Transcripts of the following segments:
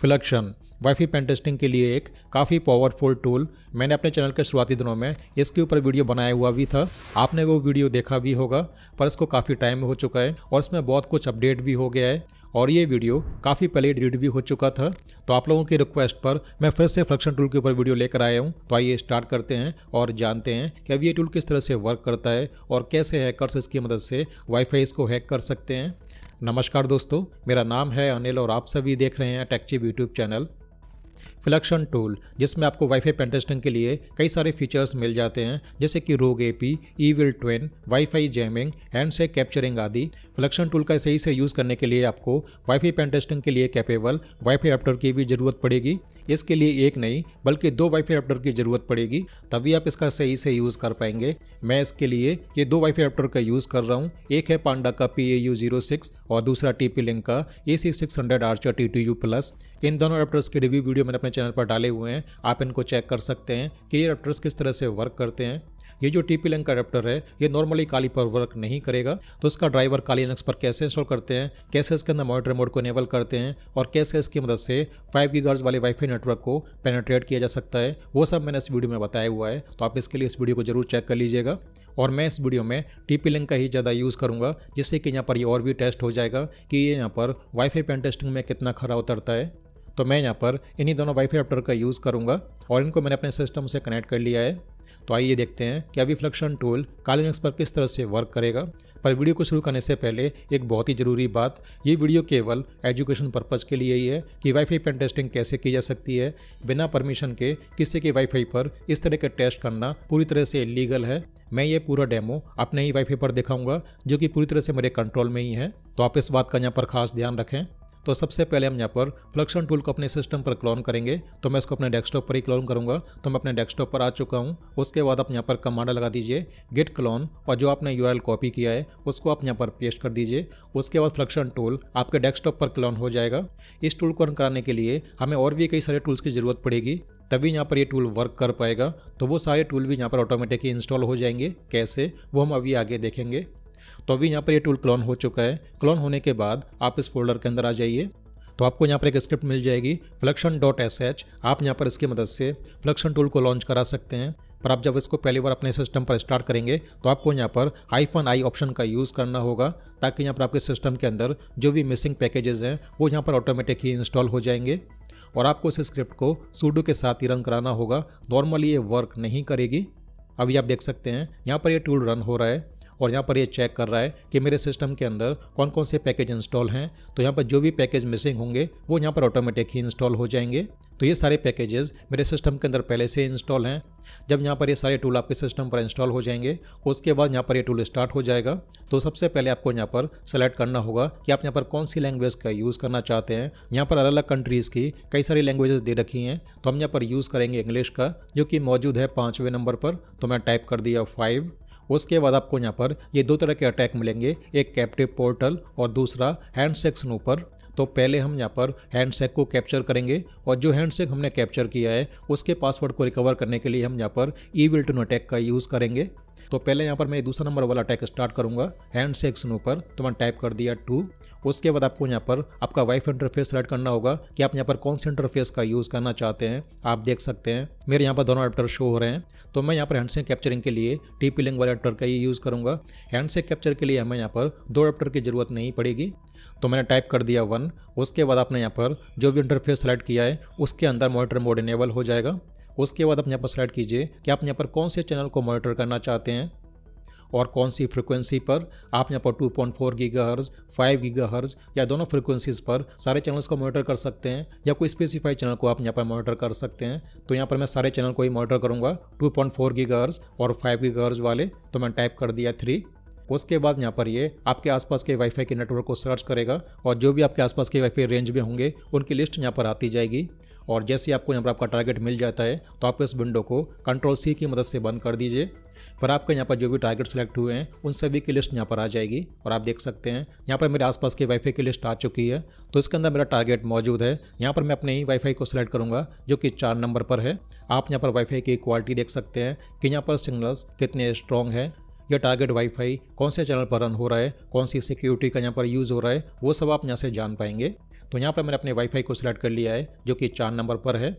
फ्लक्शन wifi pen testing के लिए एक काफ़ी पावरफुल टूल मैंने अपने चैनल के शुरुआती दिनों में इसके ऊपर वीडियो बनाया हुआ भी था आपने वो वीडियो देखा भी होगा पर इसको काफ़ी टाइम हो चुका है और इसमें बहुत कुछ अपडेट भी हो गया है और ये वीडियो काफ़ी पहले डिलीट भी हो चुका था तो आप लोगों की रिक्वेस्ट पर मैं फिर से फ्लक्शन टूल के ऊपर वीडियो लेकर आया हूँ तो आइए स्टार्ट करते हैं और जानते हैं कि अब ये टूल किस तरह से वर्क करता है और कैसे हैकर्स इसकी मदद से वाईफाई इसको हैक कर सकते हैं नमस्कार दोस्तों मेरा नाम है अनिल और आप सभी देख रहे हैं Techchip YouTube channel fluxion tool जिसमें आपको वाईफाई पेंटेस्टिंग के लिए कई सारे फीचर्स मिल जाते हैं जैसे कि rogue A P evil twin WiFi jamming handshake capturing आदि फ्लक्शन टूल का सही से यूज़ करने के लिए आपको वाईफाई पेंटेस्टिंग के लिए कैपेबल वाईफाई एडाप्टर की भी ज़रूरत पड़ेगी इसके लिए एक नहीं बल्कि दो वाई फाई की ज़रूरत पड़ेगी तभी आप इसका सही से यूज़ कर पाएंगे मैं इसके लिए ये दो वाई फाई का यूज़ कर रहा हूँ एक है पांडा का P A U zero six और दूसरा टी पी लिंक का A C six hundred Archer T T U plus इन दोनों एडप्टर्स के रिव्यू वीडियो मैंने अपने चैनल पर डाले हुए हैं आप इनको चेक कर सकते हैं कि ये एडप्टर्स किस तरह से वर्क करते हैं ये जो लिंक अडेप्टर है ये नॉर्मली काली पर वर्क नहीं करेगा तो इसका ड्राइवर काली लिनक्स पर कैसे इंस्टॉल करते हैं कैसे इसके अंदर मॉनिटर मोड को इनेबल करते हैं और कैसे इसकी मदद से फाइव की वाले वाईफाई नेटवर्क को पेनेट्रेट किया जा सकता है वो सब मैंने इस वीडियो में बताया हुआ है तो आप इसके लिए इस वीडियो को जरूर चेक कर लीजिएगा और मैं इस वीडियो में टी पी लिंक का ही ज़्यादा यूज़ करूँगा जिससे कि यहाँ पर ये और भी टेस्ट हो जाएगा कि ये यहाँ पर वाईफाई पेन टेस्टिंग में कितना खरा उतरता है तो मैं यहाँ पर इन्हीं दोनों वाईफाई एडाप्टर का यूज़ करूँगा और इनको मैंने अपने सिस्टम से कनेक्ट कर लिया है तो आइए देखते हैं कि अभी फ्लक्शन टूल कालिनक्स पर किस तरह से वर्क करेगा पर वीडियो को शुरू करने से पहले एक बहुत ही ज़रूरी बात ये वीडियो केवल एजुकेशन पर्पज़ के लिए ही है कि वाईफाई पेन टेस्टिंग कैसे की जा सकती है बिना परमिशन के किसी के वाईफाई पर इस तरह के टेस्ट करना पूरी तरह से इलीगल है मैं ये पूरा डेमो अपने ही वाईफाई पर दिखाऊंगा जो कि पूरी तरह से मेरे कंट्रोल में ही है तो आप इस बात का यहाँ पर खास ध्यान रखें तो सबसे पहले हम यहाँ पर फ्लक्शन टूल को अपने सिस्टम पर क्लोन करेंगे तो मैं इसको अपने डेस्कटॉप पर ही क्लोन करूँगा तो मैं अपने डेस्कटॉप पर आ चुका हूँ उसके बाद आप यहाँ पर कमांड लगा दीजिए गिट क्लोन और जो आपने यू कॉपी किया है उसको आप यहाँ पर पेस्ट कर दीजिए उसके बाद फ्लक्शन टूल आपके डेस्कटॉप पर क्लोन हो जाएगा इस टूल को रन कराने के लिए हमें और भी कई सारे टूल्स की ज़रूरत पड़ेगी तभी यहाँ पर ये टूल वर्क कर पाएगा तो वो सारे टूल भी यहाँ पर ऑटोमेटिकली इंस्टॉल हो जाएंगे कैसे वो हम अभी आगे देखेंगे तो अभी यहाँ पर ये टूल क्लोन हो चुका है क्लोन होने के बाद आप इस फोल्डर के अंदर आ जाइए तो आपको यहाँ पर एक स्क्रिप्ट मिल जाएगी फ्लक्शन डॉट एस एच आप यहाँ पर इसकी मदद से फ्लक्शन टूल को लॉन्च करा सकते हैं पर आप जब इसको पहली बार अपने सिस्टम पर स्टार्ट करेंगे तो आपको यहाँ पर फन आई ऑप्शन का यूज़ करना होगा ताकि यहाँ पर आपके सिस्टम के अंदर जो भी मिसिंग पैकेजेस हैं वो यहाँ पर ऑटोमेटिक ही इंस्टॉल हो जाएंगे और आपको इस स्क्रिप्ट को सूडो के साथ ही रन कराना होगा नॉर्मली ये वर्क नहीं करेगी अभी आप देख सकते हैं यहाँ पर ये टूल रन हो रहा है और यहाँ पर ये चेक कर रहा है कि मेरे सिस्टम के अंदर कौन कौन से पैकेज इंस्टॉल हैं तो यहाँ पर जो भी पैकेज मिसिंग होंगे वो यहाँ पर ऑटोमेटिक ही इंस्टॉल हो जाएंगे तो ये सारे पैकेजेस मेरे सिस्टम के अंदर पहले से इंस्टॉल हैं जब यहाँ पर ये सारे टूल आपके सिस्टम पर इंस्टॉल हो जाएंगे उसके बाद यहाँ पर ये टूल स्टार्ट हो जाएगा तो सबसे पहले आपको यहाँ पर सेलेक्ट करना होगा कि आप यहाँ पर कौन सी लैंग्वेज का यूज़ करना चाहते हैं यहाँ पर अलग अलग कंट्रीज़ की कई सारी लैंग्वेजेस दे रखी हैं तो हम यहाँ पर यूज़ करेंगे इंग्लिश का जो कि मौजूद है पाँचवें नंबर पर तो मैं टाइप कर दिया फाइव उसके बाद आपको यहाँ पर ये दो तरह के अटैक मिलेंगे एक कैप्टिव पोर्टल और दूसरा हैंड सेक्शन ऊपर तो पहले हम यहाँ पर हैंडसेक को कैप्चर करेंगे और जो हैंडसेक हमने कैप्चर किया है उसके पासवर्ड को रिकवर करने के लिए हम यहाँ पर ई विल्टन अटैक का यूज़ करेंगे तो पहले यहाँ पर मैं दूसरा नंबर वाला अटैक स्टार्ट करूंगा हैंड सेक्शन ऊपर तो मैंने टाइप कर दिया टू उसके बाद आपको यहाँ पर आपका वाइफ इंटरफेस सेलेक्ट करना होगा कि आप यहाँ पर कौन से इंटरफेस का यूज़ करना चाहते हैं आप देख सकते हैं मेरे यहाँ पर दोनों एडप्टर शो हो रहे हैं तो मैं यहाँ पर हैंडसेक कैप्चरिंग के लिए टी पी वाले एडप्टर का ही यूज़ करूँगा हैंडसेक कैप्चर के लिए हमें यहाँ पर दो एडप्टर की ज़रूरत नहीं पड़ेगी तो मैंने टाइप कर दिया वन उसके बाद आपने यहाँ पर जो भी इंटरफेस सेलेक्ट किया है उसके अंदर मॉनिटर मोड इनेबल हो जाएगा उसके बाद आप यहाँ पर सेलेक्ट कीजिए कि आप यहाँ पर कौन से चैनल को मॉनिटर करना चाहते हैं और कौन सी फ्रीक्वेंसी पर आप यहाँ पर 2.4 point four gigahertz five gigahertz या दोनों फ्रीक्वेंसीज़ पर सारे चैनल्स को मॉनिटर कर सकते हैं या कोई स्पेसिफाइड चैनल को आप यहाँ पर मॉनिटर कर सकते हैं तो यहाँ पर मैं सारे चैनल को ही मॉनिटर करूँगा 2.4 पॉइंट फोर और फाइव गीगा हर्ज वाले तो मैंने टाइप कर दिया थ्री उसके बाद यहाँ पर ये आपके आसपास के वाईफाई के नेटवर्क को सर्च करेगा और जो भी आपके आसपास के वाईफाई रेंज में होंगे उनकी लिस्ट यहाँ पर आती जाएगी और जैसे ही आपको यहाँ पर आपका टारगेट मिल जाता है तो आप इस विंडो को कंट्रोल सी की मदद से बंद कर दीजिए फिर आपके यहाँ पर जो भी टारगेट सेलेक्ट हुए हैं उन सभी की लिस्ट यहाँ पर आ जाएगी और आप देख सकते हैं यहाँ पर मेरे आसपास के वाईफाई की लिस्ट आ चुकी है तो इसके अंदर मेरा टारगेट मौजूद है यहाँ पर मैं अपने ही वाईफाई को सिलेक्ट करूँगा जो कि चार नंबर पर है आप यहाँ पर वाईफाई की क्वालिटी देख सकते हैं कि यहाँ पर सिग्नल्स कितने स्ट्रॉन्ग हैं या टारगेट वाईफाई कौन से चैनल पर रन हो रहा है कौन सी सिक्योरिटी का यहाँ पर यूज़ हो रहा है वो सब आप यहाँ से जान पाएंगे तो यहाँ पर मैंने अपने वाईफाई को सिलेक्ट कर लिया है जो कि चार नंबर पर है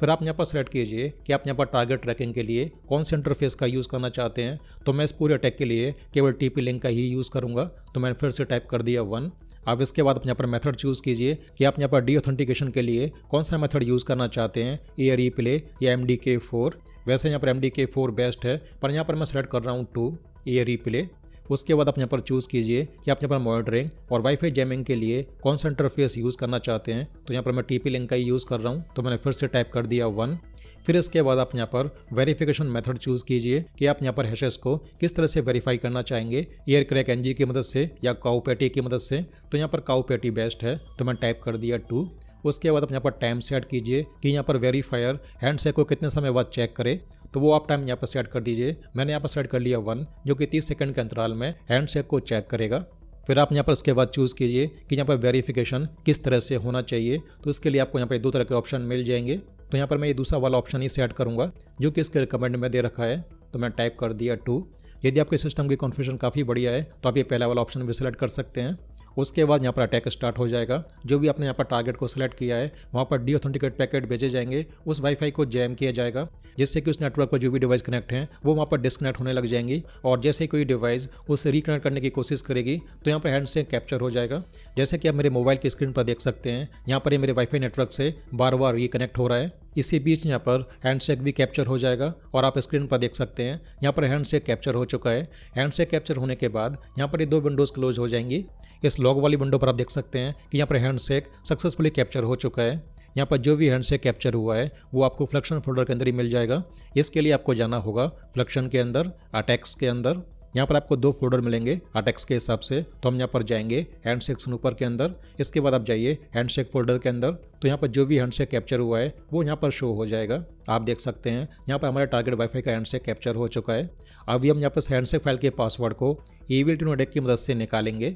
फिर आप यहाँ पर सिलेक्ट कीजिए कि आप यहाँ पर टारगेट ट्रैकिंग के लिए कौन से इंटरफेस का यूज़ करना चाहते हैं तो मैं इस पूरे अटैक के लिए केवल टी पी लिंक का ही यूज़ करूँगा तो मैंने फिर से टाइप कर दिया वन आप इसके बाद यहाँ पर मेथड चूज़ कीजिए कि आप यहाँ पर डी ऑथेंटिकेशन के लिए कौन सा मेथड यूज़ करना चाहते हैं आर ई प्ले या एम डी के फोर वैसे यहाँ पर M D K four best है पर यहाँ पर मैं सेलेक्ट कर रहा हूँ टू ए रीप्ले उसके बाद आप यहाँ पर चूज़ कीजिए कि आप यहाँ पर मॉनिटरिंग और वाईफाई जैमिंग के लिए कौन सा इंटरफेस यूज़ करना चाहते हैं तो यहाँ पर मैं टी लिंक का ही यूज़ कर रहा हूँ तो मैंने फिर से टाइप कर दिया वन फिर इसके बाद आप यहाँ पर वेरिफिकेशन मेथड चूज़ कीजिए कि आप यहाँ पर हैशेस को किस तरह से वेरीफाई करना चाहेंगे एयर क्रैक एनजी की मदद से या काउपेटी की मदद से तो यहाँ पर काउपेटी बेस्ट है तो मैंने टाइप कर दिया टू उसके बाद आप यहाँ पर टाइम सेट कीजिए कि यहाँ पर वेरीफायर हैंड को कितने समय बाद चेक करे तो वो आप टाइम यहाँ पर सेट कर दीजिए मैंने यहाँ पर सेट कर लिया वन जो कि तीस सेकंड के अंतराल में हैंड शेक को चेक करेगा फिर आप यहाँ पर इसके बाद चूज़ कीजिए कि यहाँ पर वेरिफिकेशन किस तरह से होना चाहिए तो इसके लिए आपको यहाँ पर दो तरह के ऑप्शन मिल जाएंगे तो यहाँ पर मैं ये दूसरा वाला ऑप्शन ही सेट करूँगा जो कि इसके रिकमेंड में दे रखा है तो मैं टाइप कर दिया टू यदि आपके सिस्टम की कॉन्फ्यूशन काफ़ी बढ़िया है तो आप ये पहला वाला ऑप्शन भी सिलेक्ट कर सकते हैं उसके बाद यहाँ पर अटैक स्टार्ट हो जाएगा जो भी आपने यहाँ पर टारगेट को सिलेक्ट किया है वहाँ पर डी ऑथेंटिकेट पैकेट भेजे जाएंगे उस वाईफाई को जैम किया जाएगा जिससे कि उस नेटवर्क पर जो भी डिवाइस कनेक्ट हैं वो वहाँ पर डिसकनेक्ट होने लग जाएंगी और जैसे कोई डिवाइस उसे रिकनेक्ट करने की कोशिश करेगी तो यहाँ पर हैंड से कैप्चर हो जाएगा जैसे कि आप मेरे मोबाइल की स्क्रीन पर देख सकते हैं यहाँ पर ये मेरे वाईफाई नेटवर्क से बार बार रिकनेक्ट हो रहा है इसी बीच यहाँ पर हैंडशेक भी कैप्चर हो जाएगा और आप स्क्रीन पर देख सकते हैं यहाँ पर हैंडशेक कैप्चर हो चुका है हैंडशेक कैप्चर होने के बाद यहाँ पर ये दो विंडोज़ क्लोज हो जाएंगी इस लॉग वाली विंडो पर आप देख सकते हैं कि यहाँ पर हैंडशेक सक्सेसफुली कैप्चर हो चुका है यहाँ पर जो भी हैंड से कैप्चर हुआ है वो आपको फ्लक्शन फोल्डर के अंदर ही मिल जाएगा इसके लिए आपको जाना होगा फ्लक्शन के अंदर अटैक्स के अंदर यहाँ पर आपको दो फोल्डर मिलेंगे अटैक्स के हिसाब से तो हम यहाँ पर जाएंगे हैंडशेक स्नूपर के अंदर इसके बाद आप जाइए हैंडशेक फोल्डर के अंदर तो यहाँ पर जो भी हैंडशेक कैप्चर हुआ है वो यहाँ पर शो हो जाएगा आप देख सकते हैं यहाँ पर हमारा टारगेट वाईफाई का हैंडशेक कैप्चर हो चुका है अभी हम यहाँ पर हैंडशेक फाइल के पासवर्ड को ईवील टू अटैक की मदद से निकालेंगे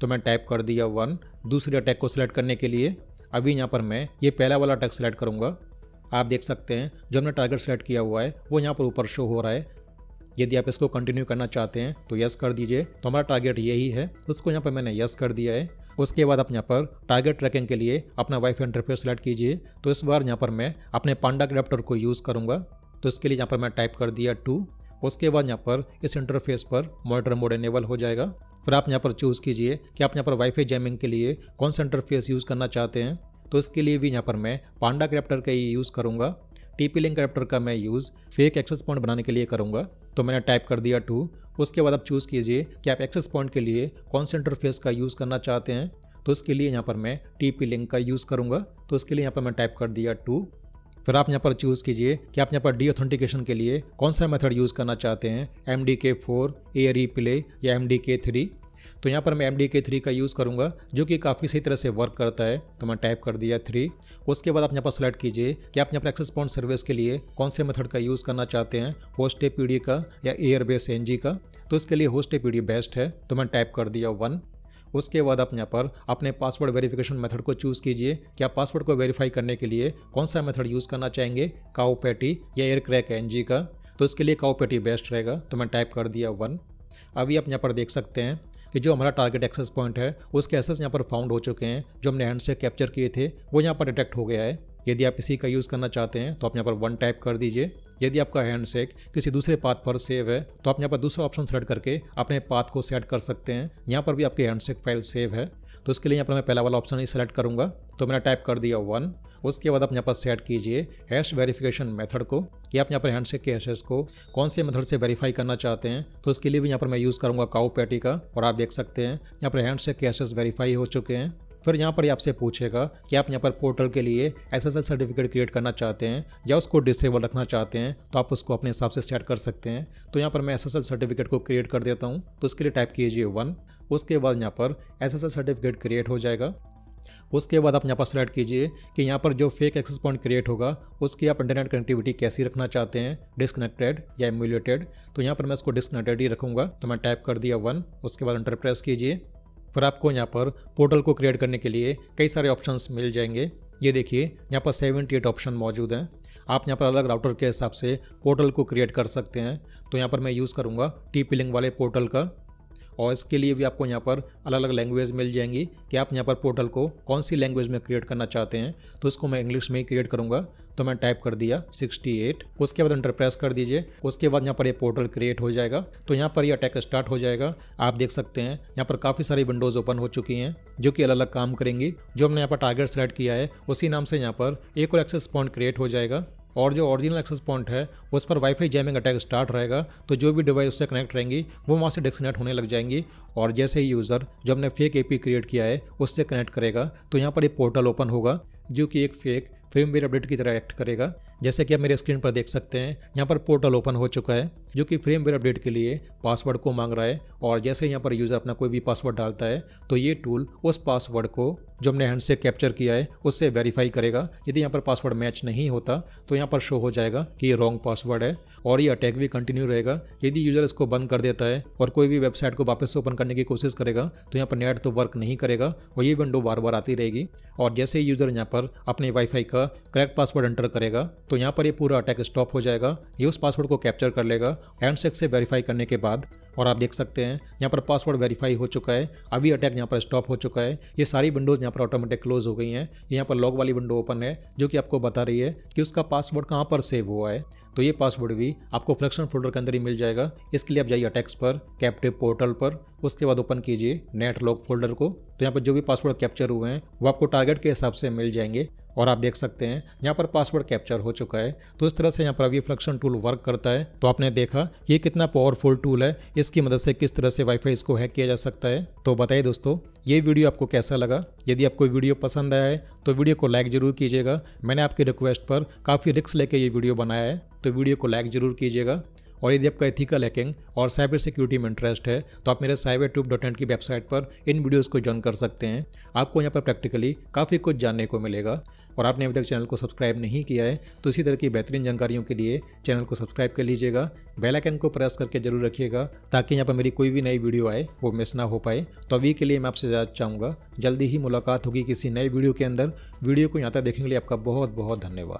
तो मैं टाइप कर दिया वन दूसरे अटैक को सिलेक्ट करने के लिए अभी यहाँ पर मैं ये पहला वाला अटैक सेलेक्ट करूँगा आप देख सकते हैं जो हमने टारगेट सेलेक्ट किया हुआ है वो यहाँ पर ऊपर शो हो रहा है यदि आप इसको कंटिन्यू करना चाहते हैं तो यस कर दीजिए तो हमारा टारगेट यही है उसको यहाँ पर मैंने यस कर दिया है उसके बाद आप यहाँ पर टारगेट ट्रैकिंग के लिए अपना वाई फाई इंटरफेस सेलेक्ट कीजिए तो इस बार यहाँ पर मैं अपने पांडा क्रैप्टर को यूज़ करूँगा तो इसके लिए यहाँ पर मैं टाइप कर दिया टू उसके बाद यहाँ पर इस इंटरफेस पर मॉनिटर मोड एनेबल हो जाएगा फिर आप यहाँ पर चूज़ कीजिए कि आप यहाँ पर वाईफाई जैमिंग के लिए कौन सा इंटरफेस यूज़ करना चाहते हैं तो इसके लिए भी यहाँ पर मैं पांडा क्रैप्टर का ही यूज़ करूँगा टीपी लिंक कैप्टर का मैं यूज़ फेक एक्सेस पॉइंट बनाने के लिए करूँगा तो मैंने टाइप कर दिया टू उसके बाद आप चूज़ कीजिए कि आप एक्सेस पॉइंट के लिए कौन से इंटरफेस का यूज़ करना चाहते हैं तो उसके लिए यहाँ पर मैं टी पी लिंक का यूज़ करूँगा तो उसके लिए यहाँ पर मैं टाइप कर दिया टू फिर आप यहाँ पर चूज़ कीजिए कि आप यहाँ पर डी ऑथेंटिकेशन के लिए कौन सा मेथड यूज़ करना चाहते हैं M D K four aireplay या एम डी के थ्री तो यहाँ पर मैं एम डी के थ्री का यूज़ करूँगा जो कि काफ़ी सही तरह से वर्क करता है तो मैं टाइप कर दिया थ्री उसके बाद आप यहाँ पर सेलेक्ट कीजिए कि आप यहाँ पर एक्सेस पॉइंट सर्विस के लिए कौन से मेथड का यूज़ करना चाहते हैं होस्ट ए पी का या एयर बेस एन का तो इसके लिए होस्ट ए पी बेस्ट है तो मैं टाइप कर दिया वन उसके बाद आप यहाँ पर अपने पासवर्ड वेरिफिकेशन मेथड को चूज़ कीजिए कि आप पासवर्ड को वेरीफाई करने के लिए कौन सा मेथड यूज़ करना चाहेंगे काओ पैटी या एयर क्रैक एन का तो इसके लिए काओ पैटी बेस्ट रहेगा तो मैं टाइप कर दिया वन अभी आप यहाँ पर देख सकते हैं कि जो हमारा टारगेट एक्सेस पॉइंट है उसके एसेस यहाँ पर फाउंड हो चुके हैं जो हमने हैंड से कैप्चर किए थे वो यहाँ पर डिटेक्ट हो गया है यदि आप इसी का यूज़ करना चाहते हैं तो आप यहाँ पर वन टाइप कर दीजिए यदि आपका हैंडसेक किसी दूसरे पाथ पर सेव है तो आप यहाँ पर दूसरा ऑप्शन सेलेक्ट करके अपने पाथ को सेट कर सकते हैं यहाँ पर भी आपकी हैंडसेक फाइल सेव है तो इसके लिए यहाँ पर मैं पहला वाला ऑप्शन ही सेलेक्ट करूँगा तो मैंने टाइप कर दिया वन उसके बाद आप यहाँ पर सेट कीजिए हैश वेरिफिकेशन मेथड को कि आप यहाँ पर हैंडशेक के हैशेस को कौन से मेथड से वेरीफाई करना चाहते हैं तो उसके लिए भी यहाँ पर मैं यूज़ करूँगा काउ पैटी का और आप देख सकते हैं यहाँ पर हैंडशेक के हैशेस वेरीफाई हो चुके हैं फिर यहाँ पर ये आपसे पूछेगा कि आप यहाँ पर पोर्टल के लिए S S L certificate create करना चाहते हैं या उसको डिसेबल रखना चाहते हैं तो आप उसको अपने हिसाब से सेट कर सकते हैं तो यहाँ पर मैं एस एस एल सर्टिफिकेट को क्रिएट कर देता हूँ तो उसके लिए टाइप कीजिए वन उसके बाद यहाँ पर S S L certificate create हो जाएगा उसके बाद आप यहाँ पर सेलेक्ट कीजिए कि यहाँ पर जो फेक एक्सेस पॉइंट क्रिएट होगा उसकी आप इंटरनेट कनेक्टिविटी कैसी रखना चाहते हैं डिसकनेक्टेड या एमुलेटेड तो यहाँ पर मैं इसको डिसकनेक्टेड ही रखूँगा तो मैं टाइप कर दिया वन उसके बाद इंटर प्रेस कीजिए फिर आपको यहाँ पर पोर्टल को क्रिएट करने के लिए कई सारे ऑप्शन मिल जाएंगे ये देखिए यहाँ पर सेवेंटी एट ऑप्शन मौजूद हैं आप यहाँ पर अलग राउटर के हिसाब से पोर्टल को क्रिएट कर सकते हैं तो यहाँ पर मैं यूज़ करूँगा टी पिलिंग वाले पोर्टल का और इसके लिए भी आपको यहाँ पर अलग अलग लैंग्वेज मिल जाएंगी कि आप यहाँ पर पोर्टल को कौन सी लैंग्वेज में क्रिएट करना चाहते हैं तो इसको मैं इंग्लिश में ही क्रिएट करूँगा तो मैं टाइप कर दिया 68 उसके बाद इंटर प्रेस कर दीजिए उसके बाद यहाँ पर ये पोर्टल क्रिएट हो जाएगा तो यहाँ पर ये अटैक स्टार्ट हो जाएगा आप देख सकते हैं यहाँ पर काफ़ी सारी विंडोज़ ओपन हो चुकी हैं जो कि अलग अलग काम करेंगी जो हमने यहाँ पर टारगेट सेलेक्ट किया है उसी नाम से यहाँ पर एक और एक्सेस पॉइंट क्रिएट हो जाएगा और जो ओरिजिनल एक्सेस पॉइंट है उस पर वाईफाई जैमिंग अटैक स्टार्ट रहेगा तो जो भी डिवाइस उससे कनेक्ट रहेंगी वो वहाँ से डिस्कनेक्ट होने लग जाएंगी और जैसे ही यूज़र जो हमने फेक ए क्रिएट किया है उससे कनेक्ट करेगा तो यहाँ पर एक पोर्टल ओपन होगा जो कि एक फेक वेयर अपडेट की तरह एक्ट करेगा जैसे कि आप मेरे स्क्रीन पर देख सकते हैं यहाँ पर पोर्टल ओपन हो चुका है जो कि फ्रेम वेयर अपडेट के लिए पासवर्ड को मांग रहा है और जैसे यहाँ पर यूज़र अपना कोई भी पासवर्ड डालता है तो ये टूल उस पासवर्ड को जो हमने हैंड से कैप्चर किया है उससे वेरीफाई करेगा यदि यहाँ पर पासवर्ड मैच नहीं होता तो यहाँ पर शो हो जाएगा कि ये रॉन्ग पासवर्ड है और ये अटैक भी कंटिन्यू रहेगा यदि यूजर इसको बंद कर देता है और कोई भी वेबसाइट को वापस ओपन करने की कोशिश करेगा तो यहाँ पर नेट तो वर्क नहीं करेगा और ये विंडो बार बार आती रहेगी और जैसे ही यूजर यहाँ पर अपने वाईफाई का करेक्ट पासवर्ड एंटर करेगा तो यहाँ पर ये पूरा अटैक स्टॉप हो जाएगा ये उस पासवर्ड को कैप्चर कर लेगा हैंडसेक से वेरीफाई करने के बाद और आप देख सकते हैं यहाँ पर पासवर्ड वेरीफाई हो चुका है अभी अटैक यहाँ पर स्टॉप हो चुका है ये सारी विंडोज़ यहाँ पर ऑटोमेटिक क्लोज हो गई हैं यहाँ पर लॉग वाली विंडो ओपन है जो कि आपको बता रही है कि उसका पासवर्ड कहाँ पर सेव हुआ है तो ये पासवर्ड भी आपको फ्लक्शन फोल्डर के अंदर ही मिल जाएगा इसके लिए आप जाइए अटैक्स पर कैप्टिव पोर्टल पर उसके बाद ओपन कीजिए नेट लॉक फोल्डर को तो यहाँ पर जो भी पासवर्ड कैप्चर हुए हैं वो आपको टारगेट के हिसाब से मिल जाएंगे और आप देख सकते हैं यहाँ पर पासवर्ड कैप्चर हो चुका है तो इस तरह से यहाँ पर अभी फ्लक्शन टूल वर्क करता है तो आपने देखा ये कितना पावरफुल टूल है इसकी मदद से किस तरह से वाईफाई इसको हैक किया जा सकता है तो बताइए दोस्तों ये वीडियो आपको कैसा लगा यदि आपको वीडियो पसंद आया है तो वीडियो को लाइक जरूर कीजिएगा मैंने आपकी रिक्वेस्ट पर काफ़ी रिक्स लेके ये वीडियो बनाया है तो वीडियो को लाइक जरूर कीजिएगा और यदि आपका एथिकल हैकिंग और साइबर सिक्योरिटी में इंटरेस्ट है तो आप मेरे साइबर ट्यूब डॉट एंड की वेबसाइट पर इन वीडियोज़ को ज्वाइन कर सकते हैं आपको यहाँ पर प्रैक्टिकली काफ़ी कुछ जानने को मिलेगा और आपने अभी तक चैनल को सब्सक्राइब नहीं किया है तो इसी तरह की बेहतरीन जानकारियों के लिए चैनल को सब्सक्राइब कर लीजिएगा बेल आइकन को प्रेस करके जरूर रखिएगा ताकि यहाँ पर मेरी कोई भी नई वीडियो आए वो मिस ना हो पाए तो अभी के लिए मैं आपसे ज़्यादा चाहूँगा जल्दी ही मुलाकात होगी किसी नए वीडियो के अंदर वीडियो को यहाँ तक देखने के लिए आपका बहुत बहुत धन्यवाद